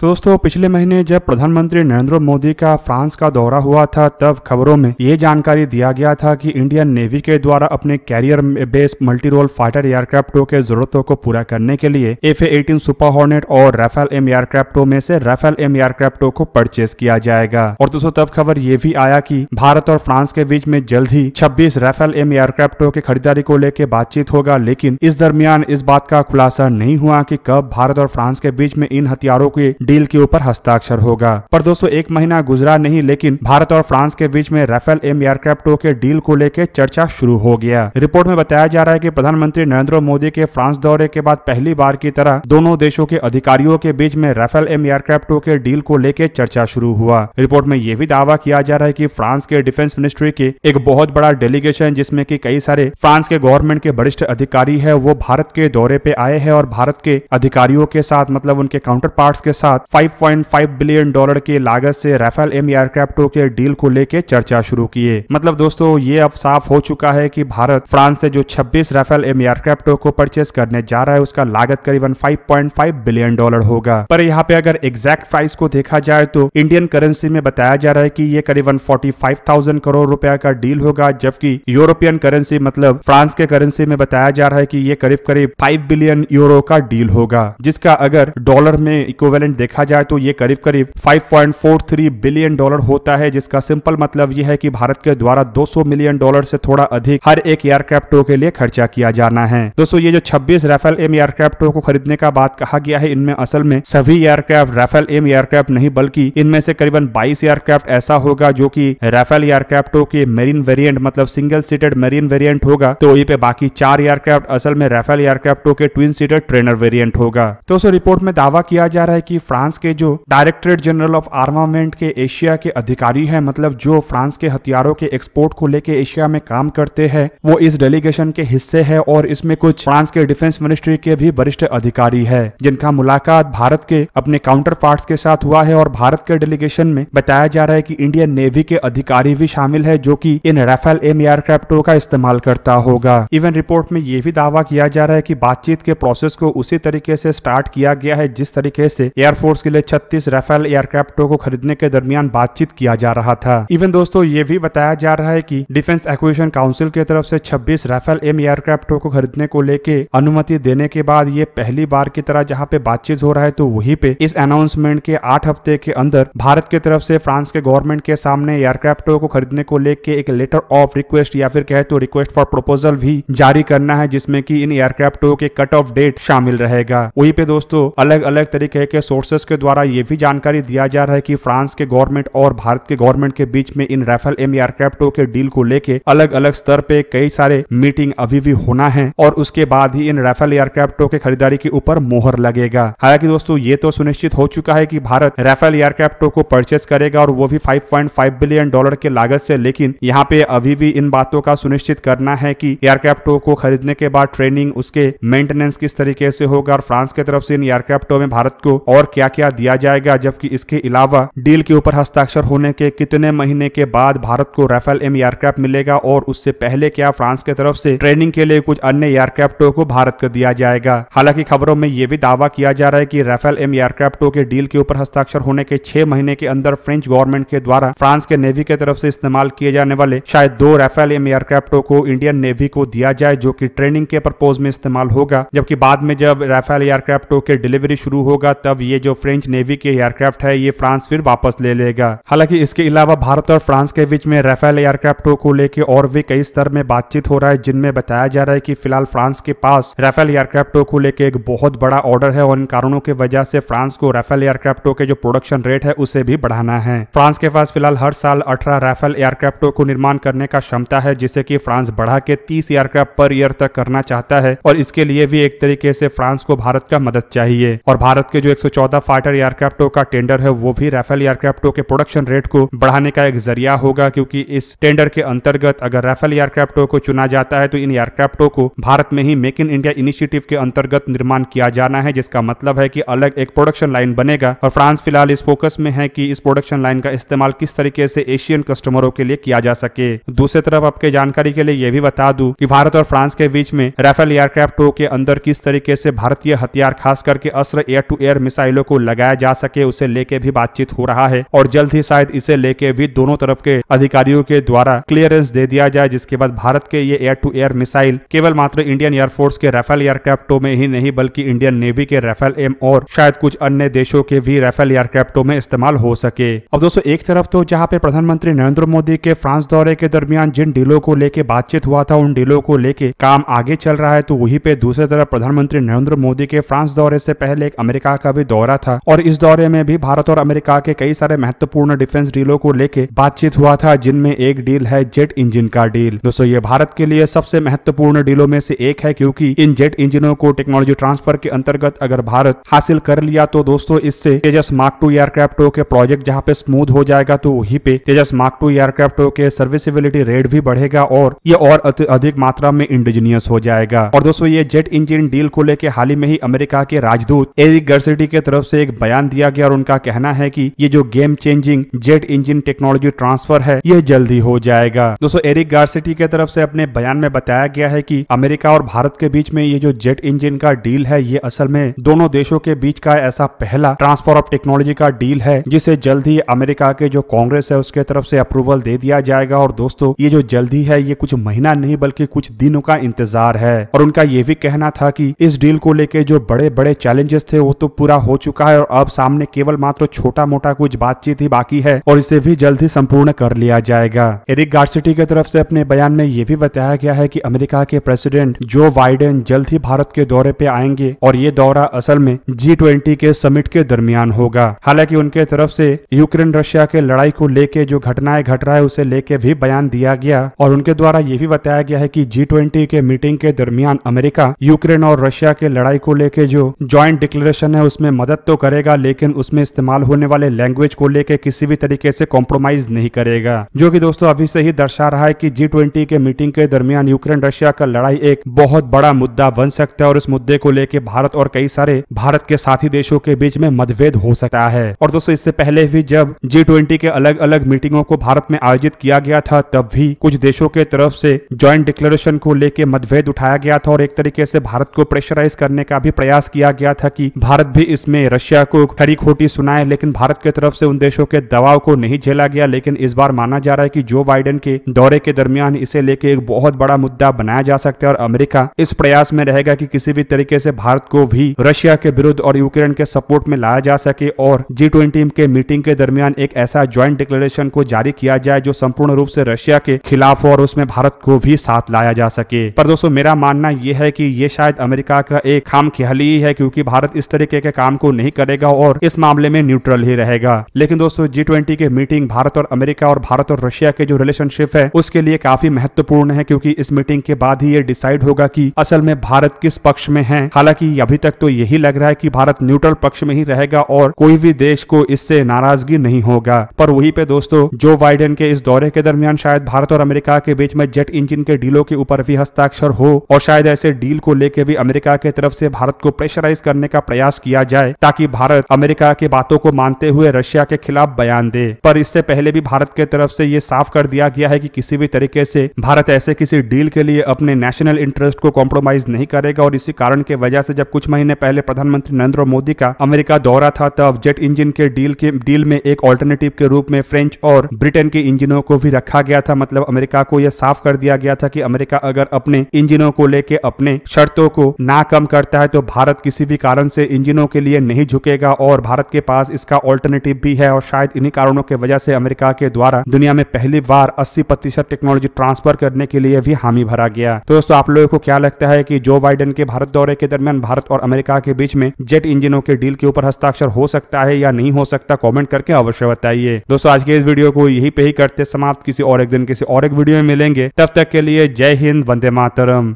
तो दोस्तों पिछले महीने जब प्रधानमंत्री नरेंद्र मोदी का फ्रांस का दौरा हुआ था तब खबरों में ये जानकारी दिया गया था कि इंडियन नेवी के द्वारा अपने carrier based multi role fighter एयरक्राफ्टों के जरूरतों को पूरा करने के लिए एफ एटीन सुपर हॉर्नेट और राफेल एम एयरक्राफ्टों में से राफेल एम एयरक्राफ्टों को परचेज किया जाएगा और दोस्तों तब खबर ये भी आया की भारत और फ्रांस के बीच में जल्द ही छब्बीस राफेल एम एयरक्राफ्टों की खरीदारी को लेकर बातचीत होगा लेकिन इस दरमियान इस बात का खुलासा नहीं हुआ की कब भारत और फ्रांस के बीच में इन हथियारों के डील के ऊपर हस्ताक्षर होगा पर दोस्तों एक महीना गुजरा नहीं लेकिन भारत और फ्रांस के बीच में राफेल एम एयरक्राफ्ट के डील को लेकर चर्चा शुरू हो गया रिपोर्ट में बताया जा रहा है की प्रधानमंत्री नरेंद्र मोदी के फ्रांस दौरे के बाद पहली बार की तरह दोनों देशों के अधिकारियों के बीच में राफेल एम एयरक्राफ्ट के डील को लेकर चर्चा शुरू हुआ रिपोर्ट में यह भी दावा किया जा रहा है की फ्रांस के डिफेंस मिनिस्ट्री के एक बहुत बड़ा डेलीगेशन जिसमें की कई सारे फ्रांस के गवर्नमेंट के वरिष्ठ अधिकारी है वो भारत के दौरे पे आए हैं और भारत के अधिकारियों के साथ मतलब उनके काउंटर पार्ट के साथ साथ 5.5 बिलियन डॉलर के लागत से राफेल एम एयरक्राफ्टों के डील को लेकर चर्चा शुरू किए मतलब दोस्तों ये अब साफ हो चुका है की भारत फ्रांस से जो छब्बीस राफेल एम एयरक्राफ्टों को परचेस करने जा रहा है उसका लागत करीबन फाइव बिलियन डॉलर होगा पर यहाँ पे अगर एग्जैक्ट प्राइस को देखा जाए तो इंडियन करेंसी में बताया जा रहा है की ये करीबन फोर्टी करोड़ रूपया का डील होगा जबकि यूरोपियन करेंसी मतलब फ्रांस के करेंसी में बताया जा रहा है की ये करीब करीब फाइव बिलियन यूरो का डील होगा जिसका अगर डॉलर में इक्वेलेंट देखा जाए तो ये करीब करीब 5.43 बिलियन डॉलर होता है जिसका सिंपल मतलब यह है कि भारत के द्वारा 200 मिलियन डॉलर से थोड़ा अधिक हर एक एयरक्राफ्ट के लिए खर्चा किया जाना है दोस्तों ये जो 26 राफेल एम एयरक्राफ्टों को खरीदने का बात कहा गया है इनमें असल में सभी एयरक्राफ्ट राफेल एम एयरक्राफ्ट नहीं बल्कि इनमें से करीबन बाईस एयरक्राफ्ट ऐसा होगा जो की राफेल एयरक्राफ्टो के मेरीन वेरियंट मतलब सिंगल सीटेड मेरीन वेरियंट होगा तो ये पे बाकी चार एयरक्राफ्ट असल में राफेल एयरक्राफ्टों के ट्विन सीटेड ट्रेनर वेरियंट होगा दोस्तों रिपोर्ट में दावा किया जा रहा है की फ्रांस फ्रांस के जो डायरेक्टरेट जनरल ऑफ आर्मामेंट के एशिया के अधिकारी हैं मतलब जो फ्रांस के हथियारों के एक्सपोर्ट को लेके एशिया में काम करते हैं वो इस डेलीगेशन के हिस्से है और इसमें कुछ फ्रांस के डिफेंस मिनिस्ट्री के भी वरिष्ठ अधिकारी है जिनका मुलाकात भारत के अपने काउंटर पार्ट के साथ हुआ है और भारत के डेलीगेशन में बताया जा रहा है की इंडियन नेवी के अधिकारी भी शामिल है जो की इन राफेल एम एयरक्राफ्ट का इस्तेमाल करता होगा इवन रिपोर्ट में ये भी दावा किया जा रहा है की बातचीत के प्रोसेस को उसी तरीके से स्टार्ट किया गया है जिस तरीके से एयरफोर्स एयरफोर्स के लिए छत्तीस राफेल एयरक्राफ्टों को खरीदने के दरमियान बातचीत किया जा रहा था इवन दोस्तों ये भी बताया जा रहा है की डिफेंस एक्विजिशन काउंसिल की तरफ से छब्बीस राफेल एम एयरक्राफ्टों को खरीदने को लेकर अनुमति देने के बाद ये पहली बार की तरह जहाँ पे बातचीत हो रहा है तो वही पे इस अनाउंसमेंट के आठ हफ्ते के अंदर भारत की तरफ से फ्रांस के गवर्नमेंट के सामने एयरक्राफ्टों को खरीदने को लेके एक लेटर ऑफ रिक्वेस्ट या फिर कहे तो रिक्वेस्ट फॉर प्रपोजल भी जारी करना है जिसमें की इन एयरक्राफ्टों के कट ऑफ डेट शामिल रहेगा वही पे दोस्तों अलग अलग तरीके के सोर्स सोर्सेस के द्वारा ये भी जानकारी दिया जा रहा है कि फ्रांस के गवर्नमेंट और भारत के गवर्नमेंट के बीच में इन राफेल एम एयरक्राफ्टों के डील को लेके अलग अलग स्तर पे कई सारे मीटिंग अभी भी होना है और उसके बाद ही इन राफेल एयरक्राफ्टों के खरीदारी के ऊपर मोहर लगेगा हालांकि दोस्तों ये तो सुनिश्चित हो चुका है की भारत राफेल एयरक्राफ्टों को परचेस करेगा और वो भी फाइव बिलियन डॉलर के लागत से लेकिन यहाँ पे अभी भी इन बातों का सुनिश्चित करना है की एयरक्राफ्टों को खरीदने के बाद ट्रेनिंग उसके मेंटेनेंस किस तरीके से होगा और फ्रांस की तरफ से इन एयरक्राफ्टों में भारत को और क्या क्या दिया जाएगा जबकि इसके अलावा डील के ऊपर हस्ताक्षर होने के कितने महीने के बाद भारत को राफेल एम एयरक्राफ्ट मिलेगा और उससे पहले क्या फ्रांस की तरफ से ट्रेनिंग के लिए कुछ अन्य एयरक्राफ्टो को भारत को दिया जाएगा हालांकि खबरों में यह भी दावा किया जा रहा है की राफेल एम एयरक्राफ्टों के डील के ऊपर हस्ताक्षर होने के छह महीने के अंदर फ्रेंच गवर्नमेंट के द्वारा फ्रांस के नेवी की तरफ से इस्तेमाल किए जाने वाले शायद दो राफेल एम एयरक्राफ्टों को इंडियन नेवी को दिया जाए जो की ट्रेनिंग के प्रपोज में इस्तेमाल होगा जबकि बाद में जब राफेल एयरक्राफ्टों के डिलीवरी शुरू होगा तब ये जो जो फ्रेंच नेवी के एयरक्राफ्ट है ये फ्रांस फिर वापस ले लेगा हालांकि इसके अलावा भारत और फ्रांस के बीच में राफेल एयरक्राफ्ट को लेकर और भी कई स्तर में बातचीत हो रहा है जिनमें बताया जा रहा है की फिलहाल फ्रांस के पास राफेल एयरक्राफ्ट को लेकर एक बहुत बड़ा ऑर्डर है और इन कारणों की वजह से फ्रांस को राफेल एयरक्राफ्ट के जो प्रोडक्शन रेट है उसे भी बढ़ाना है फ्रांस के पास फिलहाल हर साल अठारह राफेल एयरक्राफ्ट को निर्माण करने का क्षमता है जिसे की फ्रांस बढ़ा के तीस एयरक्राफ्ट पर ईयर तक करना चाहता है और इसके लिए भी एक तरीके से फ्रांस को भारत का मदद चाहिए और भारत के जो 114 फाइटर एयरक्राफ्टो का टेंडर है वो भी राफेल एयरक्राफ्टो के प्रोडक्शन रेट को बढ़ाने का एक जरिया होगा क्योंकि इस टेंडर के अंतर्गत अगर राफेल एयरक्राफ्टो को चुना जाता है तो इन एयरक्राफ्टों को भारत में ही मेक इन इंडिया इनिशिएटिव के अंतर्गत निर्माण किया जाना है जिसका मतलब है कि अलग एक प्रोडक्शन लाइन बनेगा और फ्रांस फिलहाल इस फोकस में है कि इस प्रोडक्शन लाइन का इस्तेमाल किस तरीके से एशियन कस्टमरों के लिए किया जा सके दूसरी तरफ आपके जानकारी के लिए यह भी बता दू की भारत और फ्रांस के बीच में राफेल एयरक्राफ्टों के अंदर किस तरीके से भारतीय हथियार खास करके अस्त्र एयर टू एयर मिसाइलों को लगाया जा सके उसे लेके भी बातचीत हो रहा है और जल्द ही शायद इसे लेके भी दोनों तरफ के अधिकारियों के द्वारा क्लियरेंस दे दिया जाए जिसके बाद भारत के ये एयर टू एयर मिसाइल केवल मात्र इंडियन एयरफोर्स के रेफेल एयरक्राफ्टो में ही नहीं बल्कि इंडियन नेवी के रेफेल एम और शायद कुछ अन्य देशों के भी रेफेल एयरक्राफ्टों में इस्तेमाल हो सके अब दोस्तों एक तरफ तो जहाँ पे प्रधानमंत्री नरेंद्र मोदी के फ्रांस दौरे के दरमियान जिन डीलों को लेके बातचीत हुआ था उन डीलों को लेके काम आगे चल रहा है तो वही पे दूसरी तरफ प्रधानमंत्री नरेंद्र मोदी के फ्रांस दौरे से पहले एक अमेरिका का भी दौरा था और इस दौरे में भी भारत और अमेरिका के कई सारे महत्वपूर्ण डिफेंस डीलों को लेकर बातचीत हुआ था जिनमें एक डील है जेट इंजिन का डील दोस्तों ये भारत के लिए सबसे महत्वपूर्ण डीलों में से एक है क्योंकि इन जेट इंजिनों को टेक्नोलॉजी ट्रांसफर के अंतर्गत अगर भारत हासिल कर लिया तो दोस्तों इससे तेजस मार्क टू एयरक्राफ्टो के प्रोजेक्ट जहाँ पे स्मूथ हो जाएगा तो वही पे तेजस मार्क टू एयरक्राफ्टो के सर्विसेबिलिटी रेट भी बढ़ेगा और ये और अधिक मात्रा में इंडिजिनियस हो जाएगा और दोस्तों ये जेट इंजिन डील को लेकर हाल ही में ही अमेरिका के राजदूत एरिक गर्सिटी के तरफ से एक बयान दिया गया और उनका कहना है कि ये जो game changing jet engine technology transfer है ये जल्दी हो जाएगा दोस्तों एरिक गार्सिटी के तरफ से अपने बयान में बताया गया है कि अमेरिका और भारत के बीच में ये जो जेट इंजन का डील है ये असल में दोनों देशों के बीच का ऐसा पहला ट्रांसफर ऑफ टेक्नोलॉजी का डील है जिसे जल्द ही अमेरिका के जो कांग्रेस है उसके तरफ से अप्रूवल दे दिया जाएगा और दोस्तों ये जो जल्दी है ये कुछ महीना नहीं बल्कि कुछ दिनों का इंतजार है और उनका ये भी कहना था कि इस डील को लेके जो बड़े बड़े चैलेंजेस थे वो तो पूरा हो चुका चुका है और अब सामने केवल मात्र छोटा मोटा कुछ बातचीत ही बाकी है और इसे भी जल्द ही संपूर्ण कर लिया जाएगा एरिक गार्सिटी की तरफ से अपने बयान में यह भी बताया गया है कि अमेरिका के प्रेसिडेंट जो बाइडेन जल्द ही भारत के दौरे पे आएंगे और ये दौरा असल में जी ट्वेंटी के समिट के दरमियान होगा हालांकि उनके तरफ से यूक्रेन रशिया के लड़ाई को लेके जो घटनाएं घट रहा है उसे लेके भी बयान दिया गया और उनके द्वारा ये भी बताया गया है कि जी ट्वेंटी के मीटिंग के दरमियान अमेरिका यूक्रेन और रशिया के लड़ाई को लेके जो ज्वाइंट डिक्लेरेशन है उसमें मदद मदद तो करेगा लेकिन उसमें इस्तेमाल होने वाले लैंग्वेज को लेकर किसी भी तरीके से कॉम्प्रोमाइज नहीं करेगा जो कि दोस्तों अभी से ही दर्शा रहा है कि जी ट्वेंटी के मीटिंग के दरमियान यूक्रेन रशिया का लड़ाई एक बहुत बड़ा मुद्दा बन सकता है और इस मुद्दे को लेकर भारत और कई सारे भारत के साथी देशों के बीच में मतभेद हो सकता है और दोस्तों इससे पहले भी जब जी ट्वेंटी के अलग अलग मीटिंगों को भारत में आयोजित किया गया था तब भी कुछ देशों के तरफ से ज्वाइंट डिक्लेरेशन को लेकर मतभेद उठाया गया था और एक तरीके से भारत को प्रेशराइज करने का भी प्रयास किया गया था कि भारत भी इसमें रशिया को खड़ी खोटी सुनाए लेकिन भारत की तरफ से उन देशों के दबाव को नहीं झेला गया लेकिन इस बार माना जा रहा है कि जो बाइडेन के दौरे के दरमियान इसे लेके एक बहुत बड़ा मुद्दा बनाया जा सकता है और अमेरिका इस प्रयास में रहेगा कि किसी भी तरीके से भारत को भी रशिया के विरुद्ध और यूक्रेन के सपोर्ट में लाया जा सके और जी ट्वेंटी के मीटिंग के दरमियान एक ऐसा ज्वाइंट डिक्लेरेशन को जारी किया जाए जो संपूर्ण रूप से रशिया के खिलाफ और उसमें भारत को भी साथ लाया जा सके पर दोस्तों मेरा मानना यह है कि ये शायद अमेरिका का एक खाम ख्याली है क्योंकि भारत इस तरीके के काम को नहीं करेगा और इस मामले में न्यूट्रल ही रहेगा लेकिन दोस्तों जी ट्वेंटी की मीटिंग भारत और अमेरिका और भारत और रशिया के जो रिलेशनशिप है उसके लिए काफी महत्वपूर्ण है क्योंकि इस मीटिंग के बाद ही ये डिसाइड होगा कि असल में भारत किस पक्ष में है हालांकि अभी तक तो यही लग रहा है कि भारत न्यूट्रल पक्ष में ही रहेगा और कोई भी देश को इससे नाराजगी नहीं होगा पर वही पे दोस्तों जो बाइडेन के इस दौरे के दरमियान शायद भारत और अमेरिका के बीच में जेट इंजिन के डीलों के ऊपर भी हस्ताक्षर हो और शायद ऐसे डील को लेकर भी अमेरिका के तरफ से भारत को प्रेशराइज करने का प्रयास किया जाए ताकि भारत अमेरिका की बातों को मानते हुए रशिया के खिलाफ बयान दे पर इससे पहले भी भारत के तरफ से ये साफ कर दिया गया है कि किसी भी तरीके से भारत ऐसे किसी डील के लिए अपने नेशनल इंटरेस्ट को कॉम्प्रोमाइज नहीं करेगा और इसी कारण के वजह से जब कुछ महीने पहले प्रधानमंत्री नरेंद्र मोदी का अमेरिका दौरा था तब जेट इंजिन के डील के डील में एक ऑल्टरनेटिव के रूप में फ्रेंच और ब्रिटेन के इंजिनों को भी रखा गया था मतलब अमेरिका को यह साफ कर दिया गया था की अमेरिका अगर अपने इंजिनों को लेके अपने शर्तों को ना कम करता है तो भारत किसी भी कारण से इंजिनों के लिए नहीं नहीं झुकेगा और भारत के पास इसका ऑल्टरनेटिव भी है और शायद इन्हीं कारणों के वजह से अमेरिका के द्वारा दुनिया में पहली बार अस्सी प्रतिशत टेक्नोलॉजी ट्रांसफर करने के लिए भी हामी भरा गया तो दोस्तों आप लोगों को क्या लगता है की जो बाइडन के भारत दौरे के दरमियान भारत और अमेरिका के बीच में जेट इंजिनों के डील के ऊपर हस्ताक्षर हो सकता है या नहीं हो सकता कॉमेंट करके अवश्य बताइए दोस्तों आज के इस वीडियो को यही पे ही करते समाप्त किसी और एक दिन किसी और एक वीडियो में मिलेंगे तब तक के लिए जय हिंद वंदे मातरम